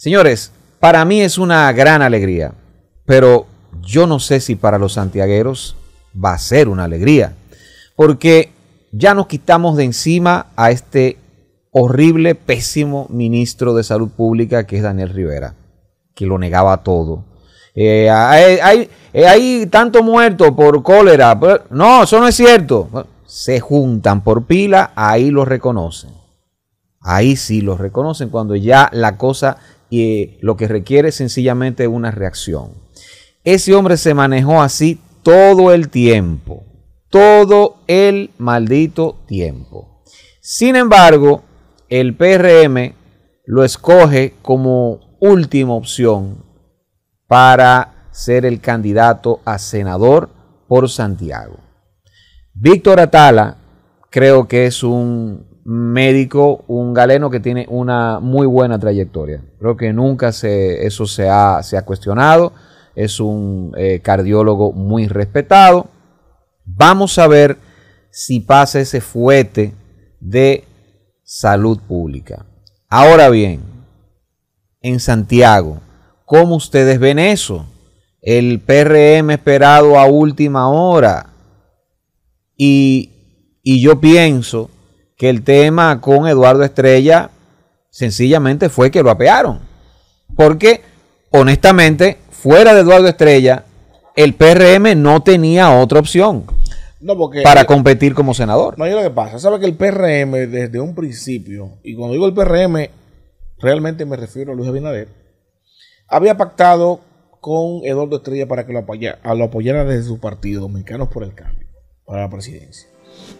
Señores, para mí es una gran alegría, pero yo no sé si para los santiagueros va a ser una alegría, porque ya nos quitamos de encima a este horrible, pésimo ministro de Salud Pública que es Daniel Rivera, que lo negaba todo. Eh, hay, hay, eh, hay, tanto muerto por cólera. No, eso no es cierto. Se juntan por pila, ahí los reconocen. Ahí sí los reconocen cuando ya la cosa y lo que requiere sencillamente una reacción. Ese hombre se manejó así todo el tiempo, todo el maldito tiempo. Sin embargo, el PRM lo escoge como última opción para ser el candidato a senador por Santiago. Víctor Atala creo que es un médico, un galeno que tiene una muy buena trayectoria. Creo que nunca se, eso se ha, se ha cuestionado. Es un eh, cardiólogo muy respetado. Vamos a ver si pasa ese fuete de salud pública. Ahora bien, en Santiago, ¿cómo ustedes ven eso? El PRM esperado a última hora. Y, y yo pienso que el tema con Eduardo Estrella sencillamente fue que lo apearon. Porque, honestamente, fuera de Eduardo Estrella, el PRM no tenía otra opción para eh, competir como senador. No, ¿y lo que pasa, sabe que el PRM desde un principio, y cuando digo el PRM, realmente me refiero a Luis Abinader, había pactado con Eduardo Estrella para que lo apoyara, lo apoyara desde su partido, Dominicanos por el Cambio, para la presidencia.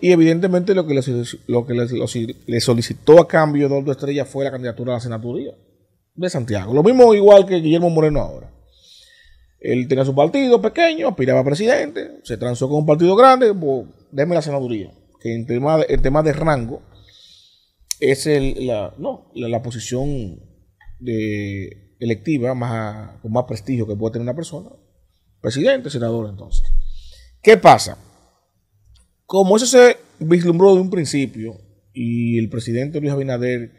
Y evidentemente lo que, le solicitó a cambio Eduardo Estrella fue la candidatura a la senaduría de Santiago. Lo mismo igual que Guillermo Moreno ahora. Él tenía su partido pequeño, aspiraba a presidente, se transó con un partido grande, pues, déme la senaduría. Que en tema de, rango es la, posición electiva con más prestigio que puede tener una persona. Presidente, senador entonces. ¿Qué pasa? Como eso se vislumbró de un principio y el presidente Luis Abinader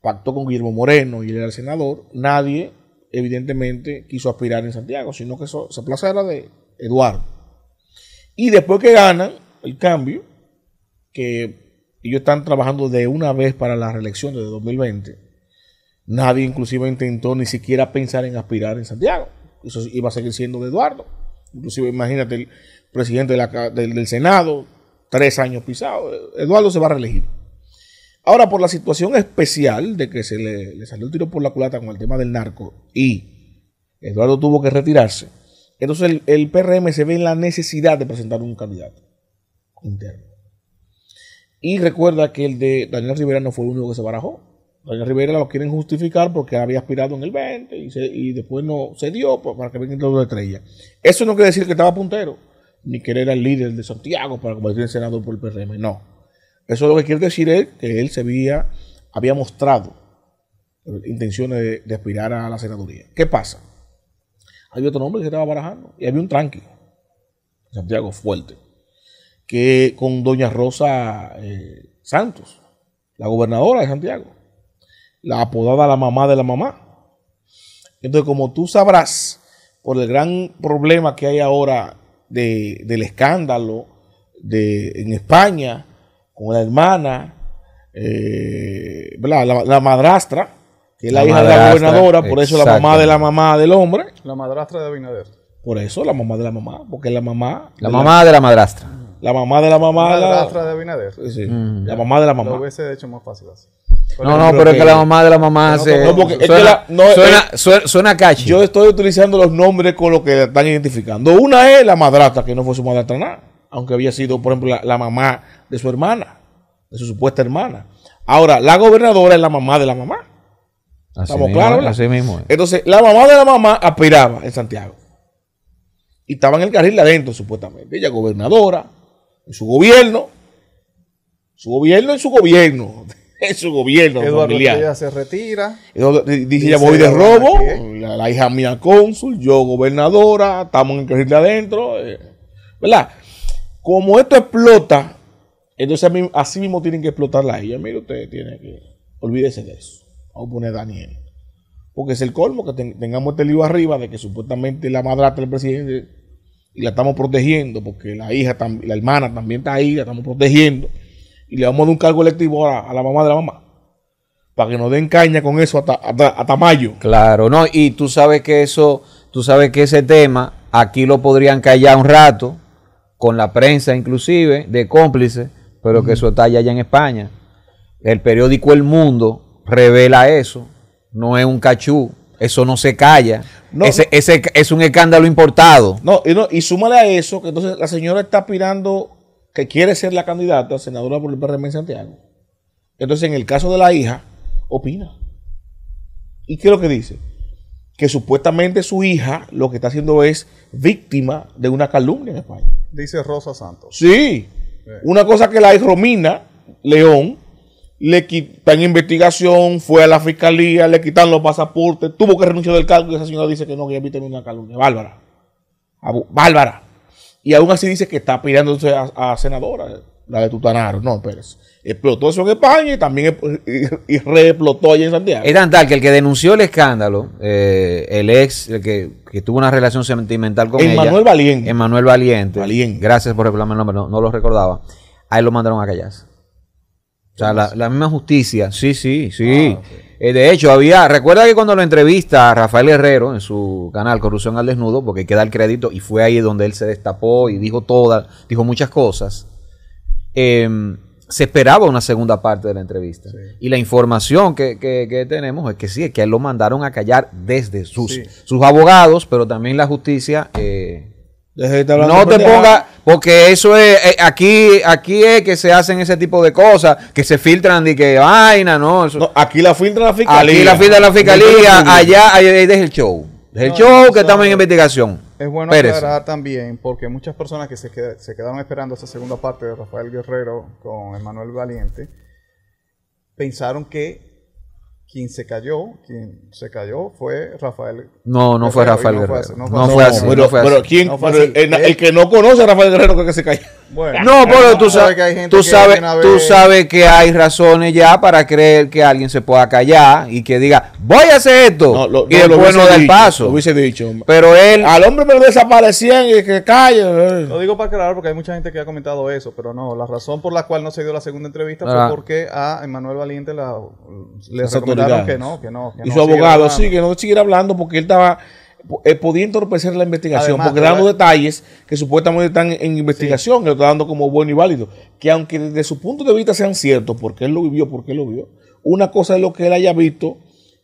pactó con Guillermo Moreno y él era el senador, nadie evidentemente quiso aspirar en Santiago, sino que eso, se plaza de Eduardo. Y después que ganan el cambio, que ellos están trabajando de una vez para la reelección de 2020, nadie inclusive intentó ni siquiera pensar en aspirar en Santiago. Eso iba a seguir siendo de Eduardo. Inclusive imagínate el presidente del Senado, tres años pisado, Eduardo se va a reelegir. Ahora, por la situación especial de que se le, salió el tiro por la culata con el tema del narco y Eduardo tuvo que retirarse, entonces el, PRM se ve en la necesidad de presentar un candidato interno. Y recuerda que el de Daniel Rivera no fue el único que se barajó. Daniel Rivera lo quieren justificar porque había aspirado en el 20 y, después no se dio pues, para que venga el de estrella. Eso no quiere decir que estaba puntero ni querer al el líder de Santiago para convertirse en senador por el PRM. No. Eso lo que quiere decir es que él se había, había mostrado intenciones de, aspirar a la senaduría. ¿Qué pasa? Había otro nombre que se estaba barajando y había un tranqui, Santiago Fuerte, que con doña Rosa eh, Santos, la gobernadora de Santiago, la apodada la mamá de la mamá. Entonces, como tú sabrás, por el gran problema que hay ahora del escándalo de, en España con la hermana, eh, la, madrastra, que es la, hija de la gobernadora, por eso la mamá de la mamá del hombre. La madrastra de Abinader. Por eso la mamá de la mamá, porque la mamá. La mamá de la madrastra. La mamá de la mamá. La madrastra de Abinader. Mm, la mamá de la mamá. hecho más fácil no, no, pero es que la mamá de la mamá se. suena, es Yo estoy utilizando los nombres con los que están identificando. Una es la madrata, que no fue su madrastra nada, aunque había sido, por ejemplo, la, mamá de su hermana, de su supuesta hermana. Ahora, la gobernadora es la mamá de la mamá. Así Estamos claros, Entonces, la mamá de la mamá aspiraba en Santiago. Y estaba en el carril adentro, supuestamente. Ella gobernadora, en su gobierno. Su gobierno en su gobierno es su gobierno Eduardo se retira. dice, ya voy de robo, ¿eh? la, hija mía cónsul, yo gobernadora, estamos en el adentro, eh, ¿verdad? Como esto explota, entonces así mismo tienen que explotarla ella. Mire, usted tiene que, olvídese de eso. Vamos a poner Daniel. Porque es el colmo que tengamos este lío arriba de que supuestamente la madrastra del presidente y la estamos protegiendo, porque la hija, la hermana también está ahí, la estamos protegiendo y le vamos a dar un cargo electivo a, la mamá de la mamá. Para que no den caña con eso hasta, hasta, mayo. Claro, no, y tú sabes que eso, tú sabes que ese tema aquí lo podrían callar un rato, con la prensa inclusive, de cómplices, pero que eso está allá en España. El periódico El Mundo revela eso, no es un cachú, eso no se calla. ese, es un escándalo importado. No, y, no, y súmale a eso que entonces la señora está pirando que quiere ser la candidata senadora por el PRM en Santiago. Entonces, en el caso de la hija, opina. ¿Y qué es lo que dice? Que supuestamente su hija lo que está haciendo es víctima de una calumnia en España. Dice Rosa Santos. Sí. Eh. Una cosa que la hija Romina León le en investigación, fue a la fiscalía, le quitan los pasaportes, tuvo que renunciar del cargo y esa señora dice que no, que ya una calumnia. Bárbara. Bárbara. Y aún así dice que está pirándose a, senadora, la de Tutanaro. No, pero Explotó eso en España y también y, y allá en Santiago. Es tan tal que el que denunció el escándalo, eh, el ex, el que, tuvo una relación sentimental con Emmanuel ella. Emanuel Valiente. Emanuel Valiente. Gracias por reclamar el nombre, no, lo recordaba. Ahí lo mandaron a callarse. O sea, la, misma justicia. Sí, sí, sí. Ah, eh, de hecho, había, recuerda que cuando lo entrevista a Rafael Herrero en su canal Corrupción al Desnudo, porque queda el crédito, y fue ahí donde él se destapó y dijo todas, dijo muchas cosas, em, se esperaba una segunda parte de la entrevista. Y la información que, tenemos es que sí, es que él lo mandaron a callar desde sus, sus abogados, pero también la justicia. Eh, no te ponga, porque eso es, eh, aquí, aquí es que se hacen ese tipo de cosas, que se filtran y que vaina, ¿no? aquí la filtra la fiscalía. Aquí la filtra la fiscalía, allá, ahí es el show. Es el show que estamos en investigación. Es bueno Pérez. también, porque muchas personas que se, se quedaron esperando esa segunda parte de Rafael Guerrero con Emanuel Valiente, pensaron que quien se cayó, quien se cayó fue Rafael. No, no fue Rafael Guerrero. No fue, así, Pero, el, el, que no conoce a Rafael Guerrero creo que se cayó no, pero tú sabes, que hay tú sabes que hay razones ya para creer que alguien se pueda callar y que diga, voy a hacer esto. lo, y no, después da el paso. Lo hubiese dicho. Pero él. Al hombre me lo desaparecían y que callen. Eh. Lo digo para aclarar porque hay mucha gente que ha comentado eso, pero no. La razón por la cual no se dio la segunda entrevista fue ah. porque a Emanuel Valiente la, le recomendaron que no, que no. Que y su abogado, sí, que no siguiera hablando porque él estaba eh, podía entorpecer la investigación porque dando detalles que supuestamente están en investigación, lo está dando como bueno y válido, que aunque desde su punto de vista sean ciertos, porque él lo vivió, porque él lo vio, una cosa es lo que él haya visto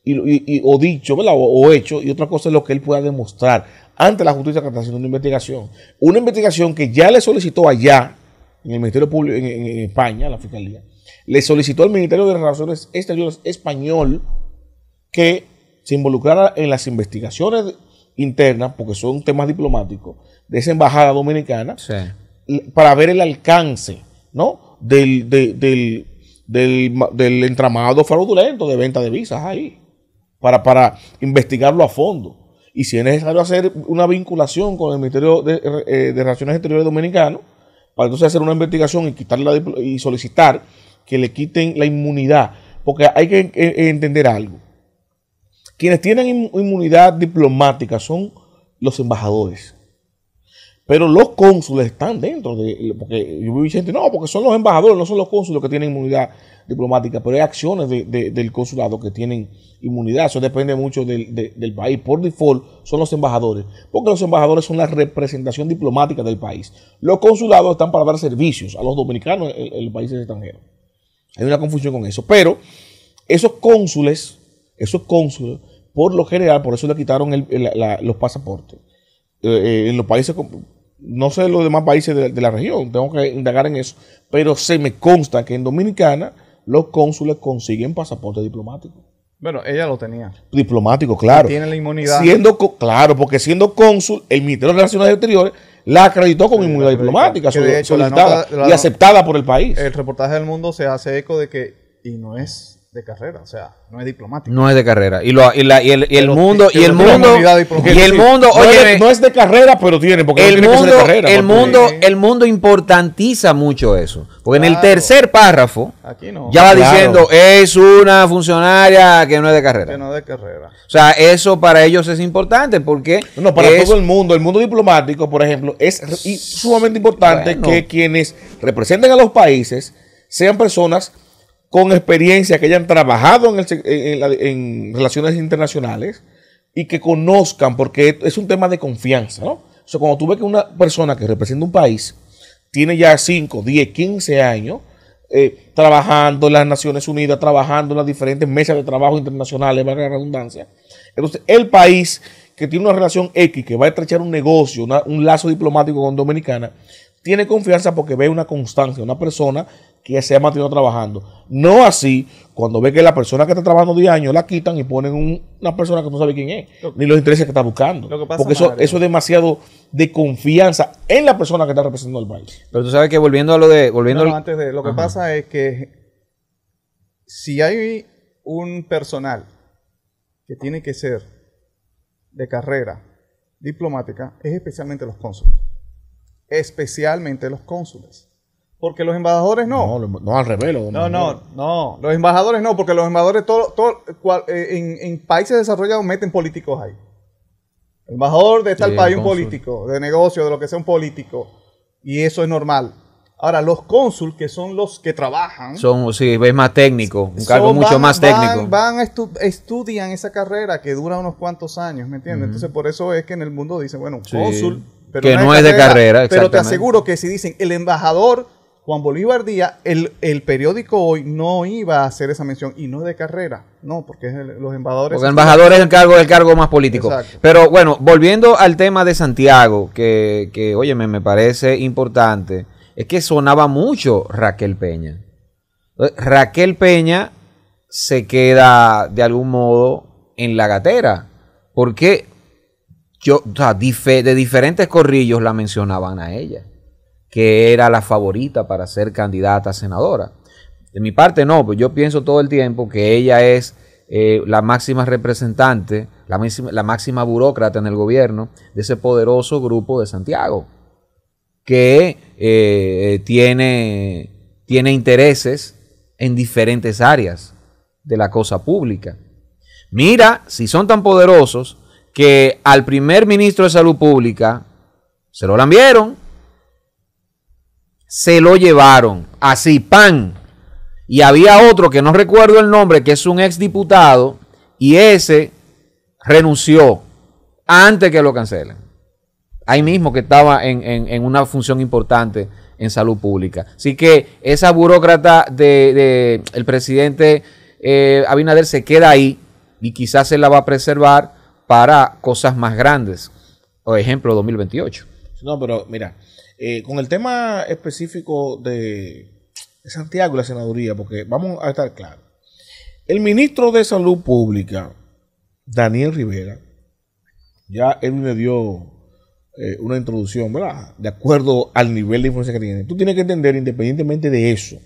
y, o dicho O, hecho, y otra cosa es lo que él pueda demostrar ante la justicia que está haciendo una investigación. Una investigación que ya le solicitó allá, en el Ministerio Público, en España, la Fiscalía, le solicitó al Ministerio de Relaciones Exteriores español que se involucrara en las investigaciones Interna porque son temas diplomáticos, de esa embajada dominicana, para ver el alcance ¿no? del, del, del, del, entramado fraudulento de venta de visas ahí, para, para investigarlo a fondo. Y si es necesario hacer una vinculación con el Ministerio de, eh, Relaciones Exteriores Dominicano, para entonces hacer una investigación y, quitarle y solicitar que le quiten la inmunidad. Porque hay que entender algo. Quienes tienen inmunidad diplomática son los embajadores. Pero los cónsules están dentro de. Porque yo vi gente, no, porque son los embajadores, no son los cónsules que tienen inmunidad diplomática, pero hay acciones del consulado que tienen inmunidad. Eso depende mucho del, país. Por default son los embajadores, porque los embajadores son la representación diplomática del país. Los consulados están para dar servicios a los dominicanos en, en los países extranjeros. Hay una confusión con eso. Pero esos cónsules, esos cónsules por lo general, por eso le quitaron los pasaportes. Eh, eh, en los países, no sé los demás países de, la región, tengo que indagar en eso, pero se me consta que en Dominicana los cónsules consiguen pasaporte diplomático. Bueno, ella lo tenía. Diplomático, claro. tiene la inmunidad. Siendo, claro, porque siendo cónsul, el Ministerio de Relaciones Exteriores la acreditó con inmunidad diplomática, y aceptada por el país. El reportaje del mundo se hace eco de que, y no es de carrera, o sea, no es diplomático. No es de carrera. Y, lo, y, el, mundo, y el mundo, y el mundo, oye, no, es, de carrera, pero tiene, porque el tiene mundo, carrera. El mundo, el mundo importantiza mucho eso, porque en el tercer párrafo Aquí no. ya va diciendo es una funcionaria que no es de carrera. Que no es de carrera. O sea, eso para ellos es importante porque no para todo el mundo, el mundo diplomático, por ejemplo, es sumamente importante que quienes representen a los países sean personas con experiencia, que hayan trabajado en, relaciones internacionales y que conozcan, porque es un tema de confianza, ¿no? O sea, cuando tú ves que una persona que representa un país tiene ya 5, 10, 15 años eh, trabajando en las Naciones Unidas, trabajando en las diferentes mesas de trabajo internacionales, a la redundancia. Entonces, el país que tiene una relación X, que va a estrechar un negocio, un lazo diplomático con Dominicana, tiene confianza porque ve una constancia, una persona que se ha mantenido trabajando. No así cuando ve que la persona que está trabajando 10 años la quitan y ponen una persona que no sabe quién es, ni los intereses que está buscando. Porque eso, es demasiado de confianza en la persona que está representando al país. Pero tú sabes que volviendo a lo de... Volviendo antes de... Lo que pasa es que si hay un personal que tiene que ser de carrera diplomática, es especialmente los cónsules. Especialmente los cónsules. Porque los embajadores no. No, no al revés. no, no, no. Los embajadores no, porque los embajadores todo, todo, eh, en, países desarrollados meten políticos ahí. El embajador de tal país, un político, de negocio, de lo que sea un político. Y eso es normal. Ahora, los cónsul, que son los que trabajan. Son, sí, es más técnico, un cargo mucho más técnico. Van, van estudian esa carrera que dura unos cuantos años, ¿me entiendes? Entonces, por eso es que en el mundo dicen, bueno, cónsul. que no es de carrera, Pero te aseguro que si dicen el embajador Juan Bolívar Díaz, el, periódico hoy no iba a hacer esa mención y no de carrera, no, porque es los embajadores. cargo, el cargo más político. Pero bueno, volviendo al tema de Santiago, que, que me parece importante, es que sonaba mucho Raquel Peña. Raquel Peña se queda de algún modo en la gatera, porque yo, de diferentes corrillos la mencionaban a ella que era la favorita para ser candidata a senadora. De mi parte no, pues yo pienso todo el tiempo que ella es eh, la máxima representante, la máxima, burócrata en el gobierno de ese poderoso grupo de Santiago, que eh, tiene, tiene intereses en diferentes áreas de la cosa pública. Mira, si son tan poderosos que al primer ministro de Salud Pública se lo lambieron se lo llevaron. Así, pan. Y había otro que no recuerdo el nombre, que es un exdiputado, y ese renunció antes que lo cancelen. Ahí mismo que estaba en, una función importante en salud pública. Así que esa burócrata del de, el presidente eh, Abinader se queda ahí y quizás se la va a preservar para cosas más grandes. Por ejemplo, 2028. No, pero mira, eh, con el tema específico de Santiago y la senaduría, porque vamos a estar claros. El ministro de Salud Pública, Daniel Rivera, ya él me dio eh, una introducción, ¿verdad? De acuerdo al nivel de influencia que tiene. Tú tienes que entender, independientemente de eso,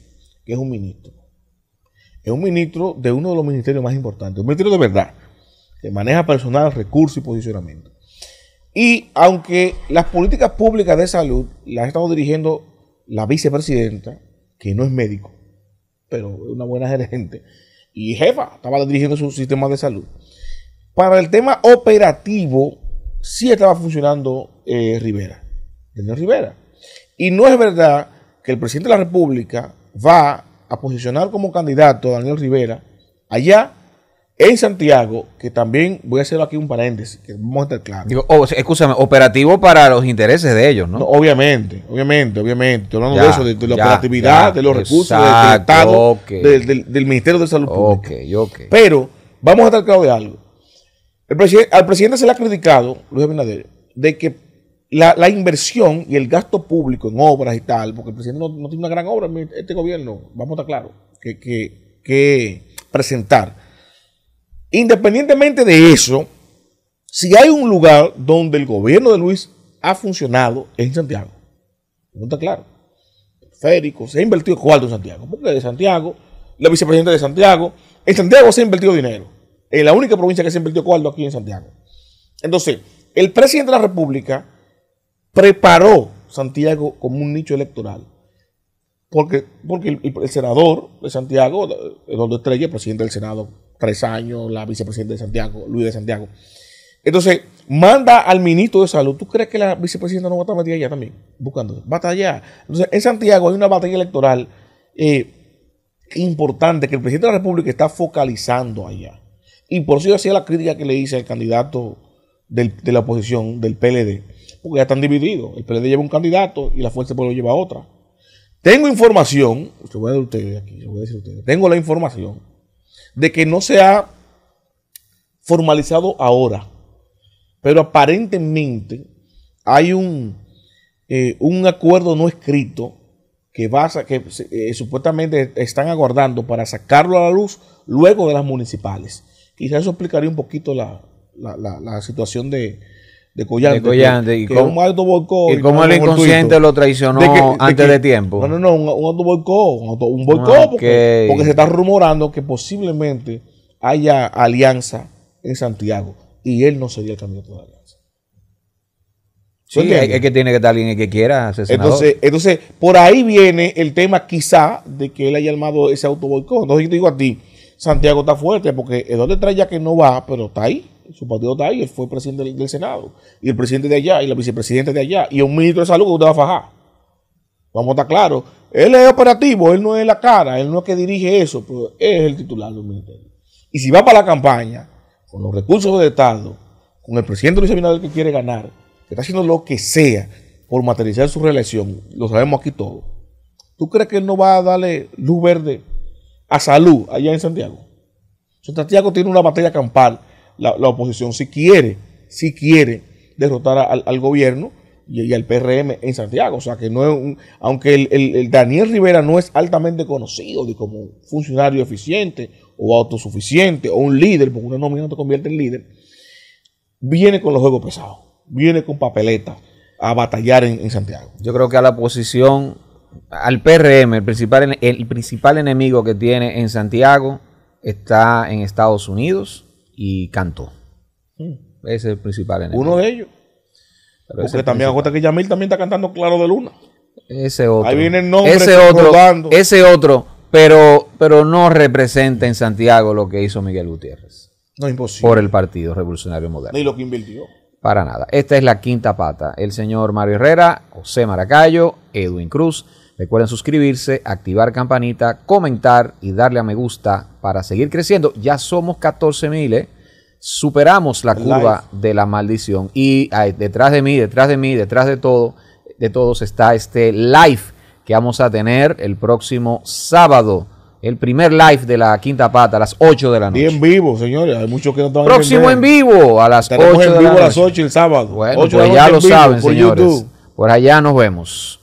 que es un ministro. Es un ministro de uno de los ministerios más importantes, un ministerio de verdad, que maneja personal, recursos y posicionamiento. Y aunque las políticas públicas de salud las ha estado dirigiendo la vicepresidenta, que no es médico, pero es una buena gerente, y jefa, estaba dirigiendo su sistema de salud. Para el tema operativo, sí estaba funcionando eh, Rivera, Daniel Rivera. Y no es verdad que el presidente de la República va a posicionar como candidato a Daniel Rivera allá en Santiago, que también voy a hacer aquí un paréntesis, que vamos a estar claros. Oh, escúchame, operativo para los intereses de ellos, ¿no? obviamente, obviamente, obviamente. Estoy hablando de eso, de, la operatividad, de los recursos, del Estado, del, Ministerio de Salud Pública. Pero vamos a estar claros de algo. al presidente se le ha criticado, Luis Abinader, de que la, inversión y el gasto público en obras y tal, porque el presidente no, tiene una gran obra, este gobierno, vamos a estar claros, que, que presentar. Independientemente de eso, si hay un lugar donde el gobierno de Luis ha funcionado, es en Santiago. No está claro. Férico, se ha invertido cuarto en Santiago. Porque de Santiago, la vicepresidenta de Santiago, en Santiago se ha invertido dinero. Es la única provincia que se ha invertido cuarto aquí en Santiago. Entonces, el presidente de la República preparó Santiago como un nicho electoral. Porque, porque el, el senador de Santiago, Eduardo Estrella, presidente del Senado tres años, la vicepresidenta de Santiago, Luis de Santiago. Entonces, manda al ministro de Salud. ¿Tú crees que la vicepresidenta no va a estar metida allá también? Buscando. allá. Entonces, en Santiago hay una batalla electoral eh, importante que el presidente de la República está focalizando allá. Y por eso yo hacía la crítica que le hice al candidato de la oposición, del PLD. Porque ya están divididos. El PLD lleva un candidato y la Fuerza del Pueblo lleva otra. Tengo información, voy a decir ustedes aquí, voy a decir ustedes. Tengo la información de que no se ha formalizado ahora, pero aparentemente hay un, eh, un acuerdo no escrito que, que eh, supuestamente están aguardando para sacarlo a la luz luego de las municipales. Quizás eso explicaría un poquito la situación de, de Collante. De ¿Y, como ¿y, el inconsciente lo traicionó antes de tiempo? No, no, no, un, auto volcó, un, auto, ah, porque, se está rumorando que posiblemente haya alianza en Santiago y él no sería el candidato de alianza. Sí, es que tiene que estar alguien que quiera ser entonces, entonces, por ahí viene el tema quizá de que él haya armado ese autoboicón. Entonces yo te digo a ti, Santiago está fuerte porque trae ya que no va, pero está ahí su partido está ahí, él fue presidente del, Senado, y el presidente de allá, y la vicepresidenta de allá, y un ministro de salud que usted va a fajar. Vamos a estar claros, él es operativo, él no es la cara, él no es que dirige eso, pero es el titular del ministerio. Y si va para la campaña, con los recursos del Estado, con el presidente Luis Abinader que quiere ganar, que está haciendo lo que sea por materializar su reelección, lo sabemos aquí todo ¿tú crees que él no va a darle luz verde a salud allá en Santiago? Santiago tiene una batalla campal la, oposición si quiere, si quiere derrotar al, gobierno y, al PRM en Santiago. O sea que no es un, aunque el, Daniel Rivera no es altamente conocido de como funcionario eficiente o autosuficiente o un líder, porque una nómina no te convierte en líder, viene con los juegos pesados, viene con papeletas a batallar en, en Santiago. Yo creo que a la oposición al PRM, el principal, el principal enemigo que tiene en Santiago está en Estados Unidos, y cantó Ese es el principal Uno de ellos. Pero Porque también que Yamil también está cantando Claro de Luna. Ese otro. Ahí viene el nombre. Ese otro. Ese otro. Pero, pero no representa en Santiago lo que hizo Miguel Gutiérrez. No, imposible. Por el Partido Revolucionario Moderno. Ni lo que invirtió. Para nada. Esta es la quinta pata. El señor Mario Herrera, José Maracayo, Edwin Cruz. Recuerden suscribirse, activar campanita, comentar y darle a me gusta para seguir creciendo. Ya somos 14 mil, ¿eh? superamos la curva de la maldición. Y detrás de mí, detrás de mí, detrás de todo, de todos está este live que vamos a tener el próximo sábado. El primer live de la quinta pata a las 8 de la noche. Y en vivo, señores. Hay muchos que no están Próximo en vivo a las 8 de la noche. a las 8 el sábado. Bueno, pues ya lo saben, señores. Por allá nos vemos.